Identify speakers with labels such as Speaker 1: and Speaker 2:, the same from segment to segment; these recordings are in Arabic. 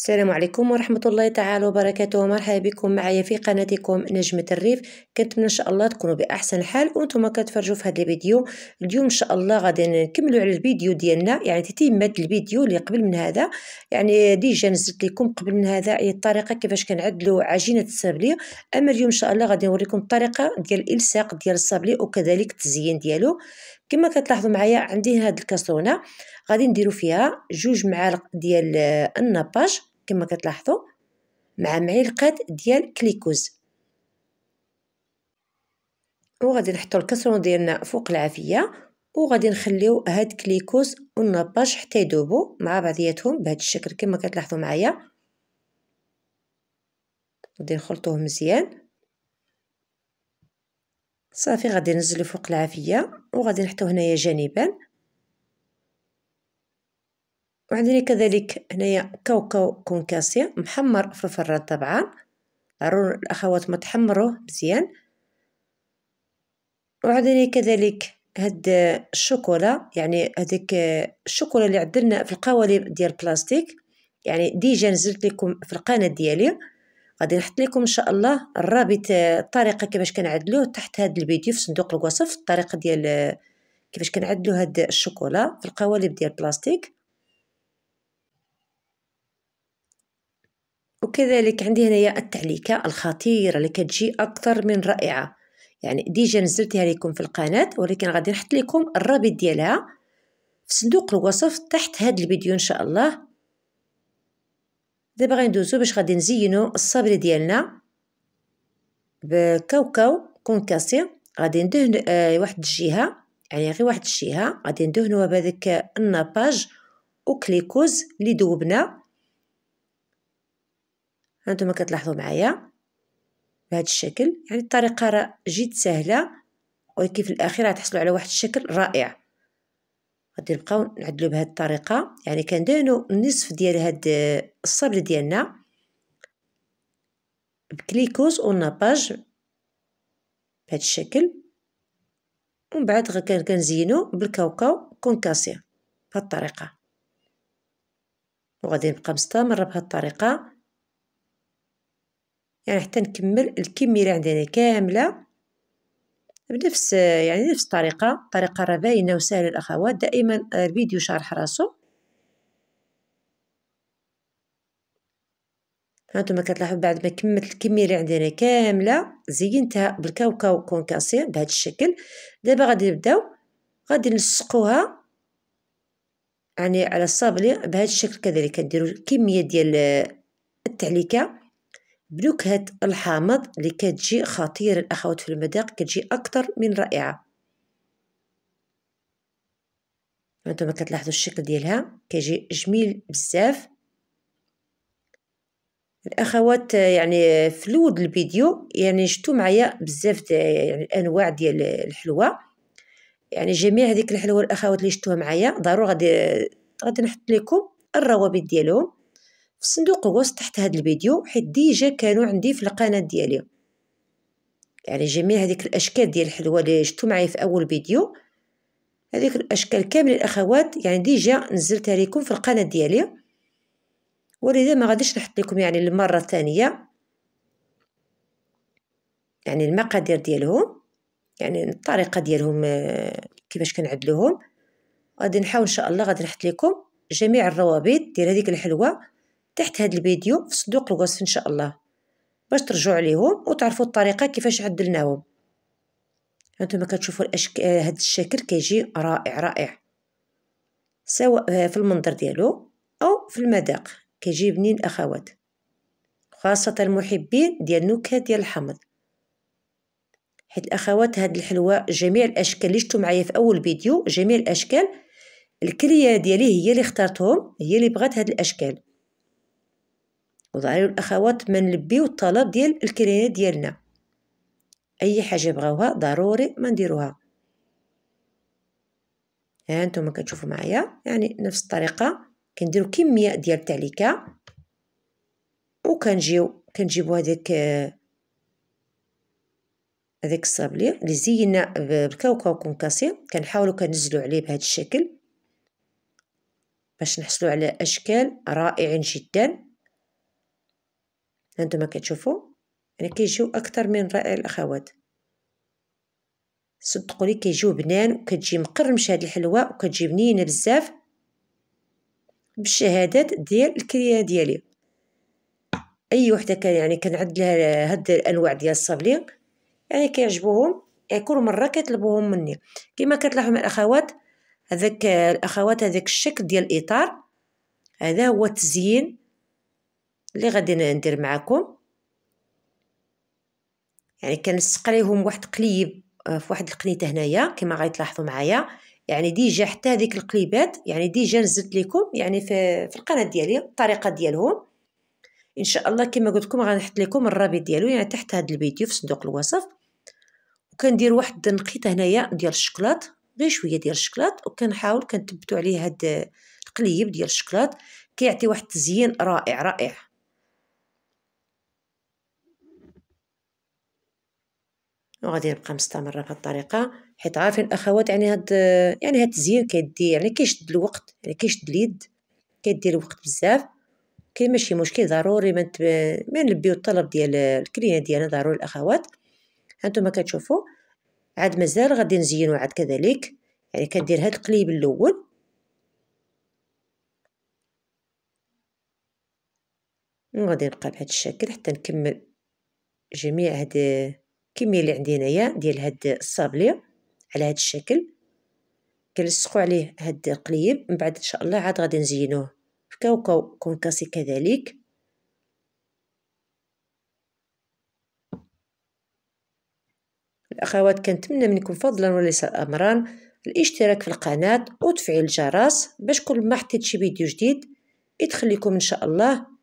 Speaker 1: السلام عليكم ورحمة الله تعالى وبركاته مرحبا بكم معايا في قناتكم نجمة الريف كنتمنى إن شاء الله تكونوا بأحسن حال وانتم كتفرجوا في هذا الفيديو اليوم إن شاء الله غادي نكملوا على الفيديو ديالنا يعني تتمة الفيديو اللي قبل من هذا يعني ديجا نزلت لكم قبل من هذا هي الطريقة كيفاش كنعدلوا عجينة السابلي أما اليوم إن شاء الله غادي نوريكم الطريقة ديال الإلصاق ديال السابلي وكذلك التزيين ديالو كما كتلاحظوا معايا عندي هاد الكاسرونه غادي نديرو فيها جوج معالق ديال النباج كما كتلاحظوا مع معلقه ديال كليكوز وغادي نحطو الكسرون ديالنا فوق العافيه وغادي نخليو هاد كليكوز والنباش حتى يدوبو مع بعضياتهم بهذا الشكل كما كتلاحظوا معايا غادي نخلطوه مزيان صافي غادي ننزلو فوق العافيه وغادي نحطو هنايا جانبا وعندنا كذلك هنايا كاوكاو كونكاسيا محمر في الفران طبعا ضروري الاخوات ما تحمروه مزيان وعندنا كذلك هاد الشوكولا يعني هذيك الشوكولا اللي عدلنا في القوالب ديال البلاستيك يعني ديجا نزلت لكم في القناه ديالي غادي نحط لكم ان شاء الله الرابط الطريقه كيفاش كنعدلوه تحت هاد الفيديو في صندوق الوصف الطريقه ديال كيفاش كنعدلو هاد الشوكولا في القوالب ديال البلاستيك وكذلك عندي هنايا التعليكة الخطيرة اللي كتجي أكثر من رائعة يعني ديجا نزلتها لكم في القناة ولكن غادي نحط لكم الرابط ديالها في صندوق الوصف تحت هذا الفيديو إن شاء الله دابا غندوزو باش غادي نزينو الصابري ديالنا بكاوكاو كونكاسي غادي ندهن آه واحد الجهه يعني غير واحد الجهه غادي ندهنوها بهذاك الناباج وكليكوز اللي دوبنا هانتوما كتلاحظوا معايا بهذا الشكل يعني الطريقه راه جد سهله ولكن في الاخير غتحصلوا على واحد الشكل رائع غادي نبقاو نعدلو بهذه الطريقه يعني كندهنوا النصف ديال هاد الصبل ديالنا بكليكوز والناباج بهذا الشكل ومن بعد كنزينو بالكاوكاو كونكاسي بهذه الطريقه وغادي نبقى مستمره بهذه الطريقه يعني حتى نكمل الكميرة عندنا كاملة بنفس يعني نفس الطريقة طريقة رباينة وسهلة الأخوات دائما الفيديو شارح راسو هانتوما كتلاحظوا بعد ما كملت الكميرة عندنا كاملة زينتها بالكاوكاو كونكاسير بهذا الشكل دابا غادي نبداو غادي نلصقوها يعني على الصابلي بهذا الشكل كذلك كنديروا كمية ديال التعليكة بنكهة الحامض اللي كتجي خطيرة الأخوات في المذاق كتجي أكثر من رائعة هانتوما كتلاحظوا الشكل ديالها كيجي جميل بزاف الاخوات آه، يعني في الاول الفيديو يعني شفتوا معايا بزاف دي يعني الانواع ديال الحلوى يعني جميع هذيك الحلوى الاخوات اللي شفتوها معايا ضروري غادي غادي نحط لكم الروابط ديالهم في صندوق الوصف تحت هذا الفيديو حيت ديجا كانوا عندي في القناه ديالي يعني جميع هذيك الاشكال ديال الحلوى اللي شفتو معايا في اول فيديو هذيك الاشكال كامل الاخوات يعني ديجا نزلتها لكم في القناه ديالي ولذا ما غاديش نحط لكم يعني المره الثانيه يعني المقادير ديالهم يعني الطريقه ديالهم آه، كيفاش كنعدلوهم غادي نحاول ان شاء الله غادي نحط لكم جميع الروابط ديال هذيك الحلوه تحت هاد الفيديو في صندوق الوصف إن شاء الله باش ترجعوا عليهم وتعرفوا الطريقة كيفاش عدلناهم هانتوما كتشوفوا الأشك... آه، هاد الشكل كيجي رائع رائع سواء في المنظر ديالو أو في المذاق كيجي بنين أخوات خاصة المحبين ديال النكهة ديال الحمض حيت الأخوات هاد الحلوه جميع الأشكال اللي شفتوا معايا في أول فيديو جميع الأشكال الكلية ديالي هي اللي اختارتهم هي اللي بغات هاد الأشكال وضعوا الأخوات من لبيو الطلب ديال الكريات ديالنا أي حاجة بغاوها ضروري ما نديروها ها انتم كتشوفوا معايا يعني نفس الطريقة كنديرو كمية ديال التعليكة وكنجيو كنجيبو هذيك هذيك الصابلي اللي زينا بالكاوكاو كونكاسي كنحاولوا كنزلو عليه بهذا الشكل باش نحصلو على اشكال رائعين جدا هانتوما كتشوفوا يعني كيجيو اكثر من رائع الاخوات لي كيجيو بنان وكتجي مقرمشه هذه الحلوه وكتجي بنينه بزاف بالشهادات ديال الكريا ديالي اي وحده كان يعني كنعد لها هاد الانواع ديال الصابلي يعني كيعجبوهم يعني كل مره كيطلبوهم مني كما كتلاحظوا مع الاخوات هذاك الاخوات هذاك الشكل ديال الاطار هذا هو التزيين اللي غادي ندير معاكم يعني كنسقريهم واحد قليب آه، في واحد القنيته هنايا كما غتلاحظوا معايا يعني ديجا حتى هذيك القليبات يعني ديجا نزلت لكم يعني في, في القناه ديالي الطريقه ديالهم ان شاء الله كما قلت لكم غنحط لكم الرابط ديالو يعني تحت هذا الفيديو في صندوق الوصف وكندير واحد النقيطه هنايا ديال الشكلاط غير شويه ديال الشكلاط وكنحاول كنثبتوا عليه هاد القليب ديال الشكلاط كيعطي واحد التزيين رائع رائع وغادي نبقى مستمره بهذه الطريقه حيت عارفين الاخوات يعني هاد يعني هاد التزيين كيدي يعني كيشد الوقت يعني كيشد اليد كيدي الوقت بزاف كاين ماشي مشكل ضروري ما ما نلبيو الطلب ديال الكليان ديالنا ضروري الاخوات هانتوما كتشوفوا عاد مازال غادي نزينو عاد كذلك يعني كدير هاد القليب الاول وغادي نبقى بهاد الشكل حتى نكمل جميع هاد الكميه اللي عندي هنايا ديال هاد الصابلي على هاد الشكل كنلصقوا عليه هاد القليب من بعد ان شاء الله عاد غادي نزينوه في كاوكاو كونكاسي كذلك الاخوات كنتمنى منكم فضلا وليس امرا الاشتراك في القناه وتفعيل الجرس باش كل ما حطيت شي فيديو جديد يدخل لكم ان شاء الله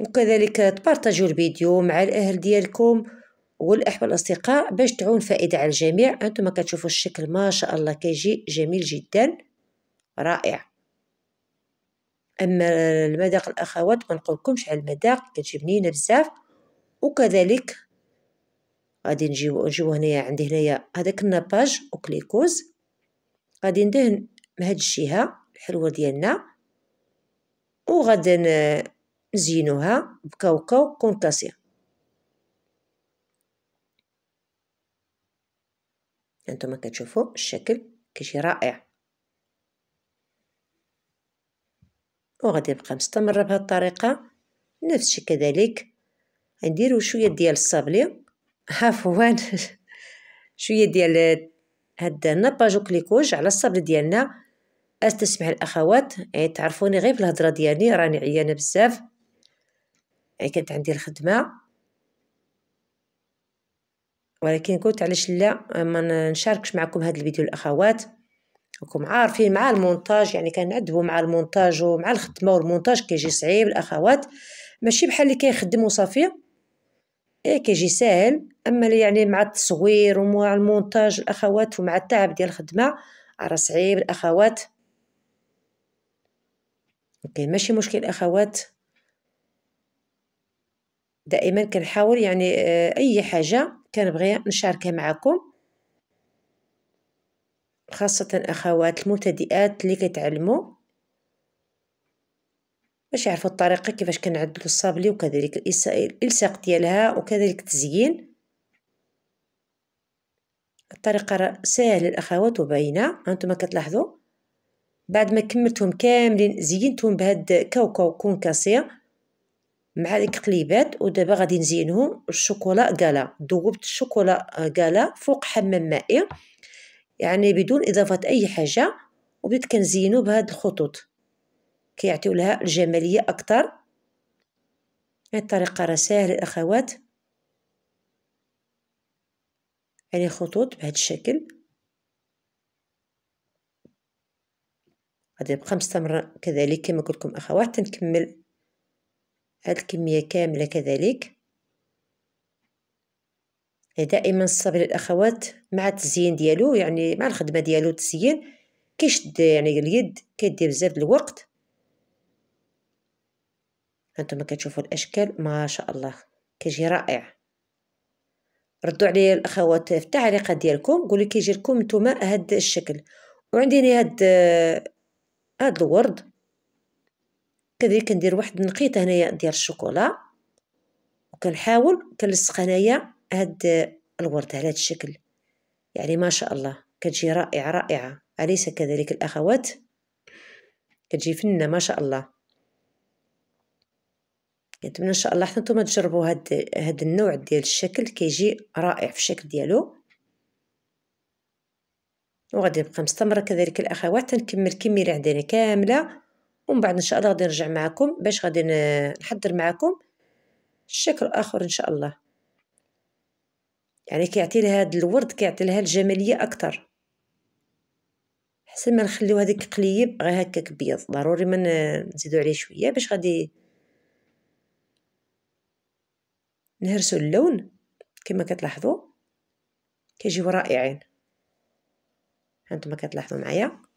Speaker 1: وكذلك تبارطاجيو الفيديو مع الأهل ديالكم والأحبة الأصدقاء باش تعون فائدة على الجميع هانتوما كتشوفوا الشكل ما شاء الله كيجي جميل جدا رائع اما المذاق الاخوات ما نقولكمش على المذاق كتجي بنينه بزاف وكذلك غادي نجيو نجيو هنايا عندي هنايا هذاك الناباج وكليكوز غادي ندهن بهاد الجهه الحلوه ديالنا وغادي نزينوها بكاوكاو كونتاسيا هانتوما كتشوفوا الشكل كيجي رائع وغادي نبقى مستمره بهذه الطريقه نفس الشيء كذلك نديروا شويه ديال الصابلي عفوا شويه ديال هاد الناباجو كليكوج على الصابل ديالنا استسمح الاخوات يعني تعرفوني غير الهضره ديالي راني عيانه بزاف يعني كانت عندي الخدمة ولكن قلت علاش لا ما نشاركش معكم هذا الفيديو الاخوات راكم عارفين مع المونتاج يعني كنعذبوا مع المونتاج ومع الخدمه والمونتاج كيجي صعيب الاخوات ماشي بحال اللي كيخدم وصافي ايه كيجي ساهل اما اللي يعني مع التصوير ومع المونتاج الاخوات ومع التعب ديال الخدمه راه صعيب الاخوات اوكي ماشي مشكل الاخوات دائما كنحاول يعني آه، اي حاجه كنبغي نشاركها معكم خاصه اخوات المبتدئات اللي كيتعلموا باش يعرفوا الطريقه كيفاش كنعدلوا الصابلي وكذلك الالصاق ديالها وكذلك التزيين الطريقه سهله الاخوات وباينه هانتوما كتلاحظوا بعد ما كملتهم كاملين زينتهم بهاد كاوكاو كونكاسيه مع القليبات ودابا غادي نزينهم الشوكولا كالا ذوبت الشوكولا كالا آه، فوق حمام مائي يعني بدون اضافه اي حاجه وبديت كنزينو بهاد الخطوط كيعطيو لها الجماليه اكثر هاد الطريقه راه ساهله الاخوات يعني خطوط بهاد الشكل غادي نبقى مستمره كذلك كما قلت لكم اخوات تنكمل هاد الكمية كاملة كذلك دائما الصبر للأخوات مع التزيين ديالو يعني مع الخدمة ديالو التزيين كيشد يعني اليد كدير بزاف الوقت هانتوما كتشوفوا الاشكال ما شاء الله كيجي رائع ردوا عليا الاخوات في التعليقات ديالكم قولوا كيجي لكم نتوما هاد الشكل وعندي هاد هاد الورد كذلك ندير واحد النقيطة هنايا ديال الشوكولا وكنحاول كنلصق هنايا هاد الورد على هاد الشكل يعني ما شاء الله كتجي رائعة رائعة أليس كذلك الأخوات كتجي فنة ما شاء الله كنتمنى ان شاء الله حتى نتوما تجربوا هاد هاد النوع ديال الشكل كيجي رائع في الشكل ديالو وغادي نبقى مستمره كذلك الاخوات تنكمل اللي عندنا كامله ومن بعد ان شاء الله غادي نرجع معكم باش غادي نحضر معكم شكل اخر ان شاء الله يعني كيعطي لها هذا الورد كيعطي لها الجماليه اكثر حسن ما نخليو هذيك قليب غير هكاك بيض ضروري ما نزيدو عليه شويه باش غادي نهرسو اللون كما كتلاحظوا كيجيو رائعين هانتوما كتلاحظوا معايا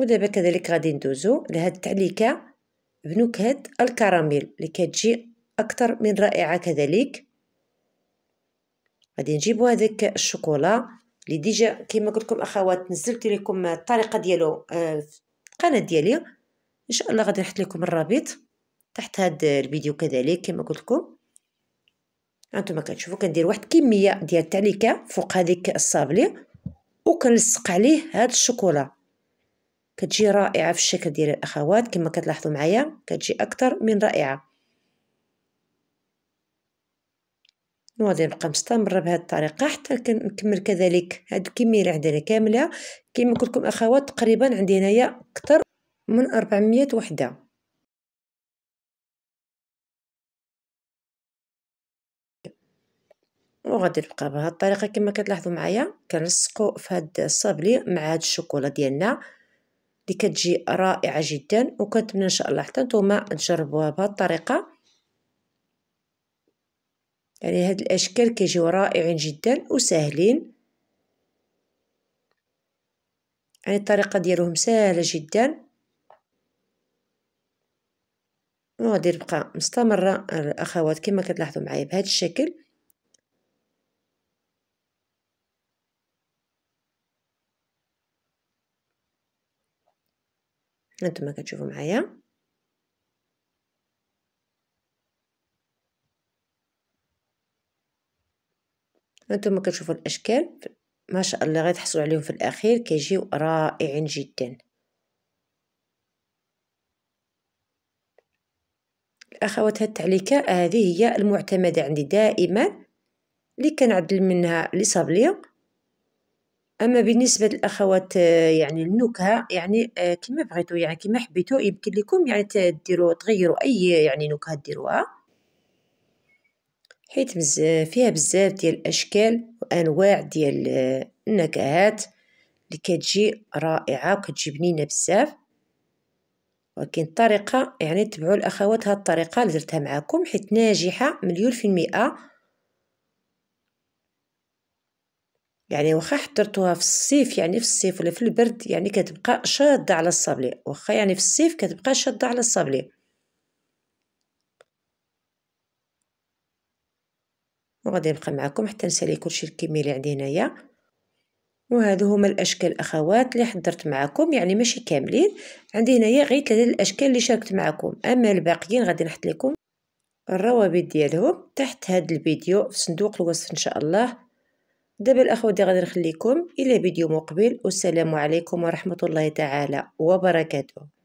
Speaker 1: ودابا كذلك غادي ندوزو لهاد التعليكه بنكهه الكراميل اللي كتجي اكثر من رائعه كذلك غادي نجيبو هذاك الشوكولا اللي ديجا كما قلت لكم اخوات نزلت لكم الطريقه ديالو آه، في القناه ديالي ان شاء الله غادي نحط لكم الرابط تحت هذا الفيديو كذلك كما قلت لكم انتما كتشوفوا كندير واحد الكميه ديال التعليكه فوق هذيك الصابلي وكنلصق عليه هذا الشوكولا كتجي رائعة في الشكل ديال الأخوات كما كتلاحظوا معايا كتجي أكثر من رائعة وغادي نبقى مستمرة بهذه الطريقة حتى كنكمل كذلك هاد الكمية اللي عندنا كاملة كما قلت لكم أخوات تقريبا عندي هنايا أكثر من 400 وحدة وغادي نبقى بهاد الطريقه كما كتلاحظوا معايا كنلصقوا في هاد الصابلي مع هاد الشوكولا ديالنا اللي كتجي رائعه جدا وكنتمنى ان شاء الله حتى نتوما تجربوها بهذه الطريقه يعني هاد الاشكال كيجيو رائعين جدا وسهلين يعني الطريقه ديالهم سهله جدا وغادي نبقى مستمره الاخوات كما كتلاحظوا معايا بهذا الشكل هانتوما كتشوفوا معايا هانتوما كتشوفوا الاشكال ما شاء الله غتحصلوا عليهم في الاخير كيجيو رائعين جدا الاخوات هاد التعليكه هذه هي المعتمده عندي دائما اللي كنعدل منها لي صابليه اما بالنسبه للاخوات يعني النكهه يعني كما بغيتو يعني كما حبيتو يمكن لكم يعني تديرو تغيروا اي يعني نكهه ديروها حيت فيها بزاف ديال الاشكال وانواع ديال النكهات اللي كتجي رائعه وكتجي بنينه بزاف ولكن الطريقه يعني تبعوا الاخوات هاد الطريقه اللي درتها معكم حيت ناجحه مليون في المئه يعني واخا حضرتوها في الصيف يعني في الصيف ولا في البرد يعني كتبقى شاده على الصابلي واخا يعني في الصيف كتبقى شاده على الصابلي وغادي نبقى معكم حتى نسالي كلشي الكميه اللي يعني عندي هنايا وهادو هما الاشكال اخوات اللي حضرت معكم يعني ماشي كاملين عندي هنايا غير ثلاثه الاشكال اللي شاركت معكم اما الباقيين غادي نحط لكم الروابط ديالهم تحت هاد الفيديو في صندوق الوصف ان شاء الله دابا الاخوات غادي نخليكم الى فيديو مقبل والسلام عليكم ورحمه الله تعالى وبركاته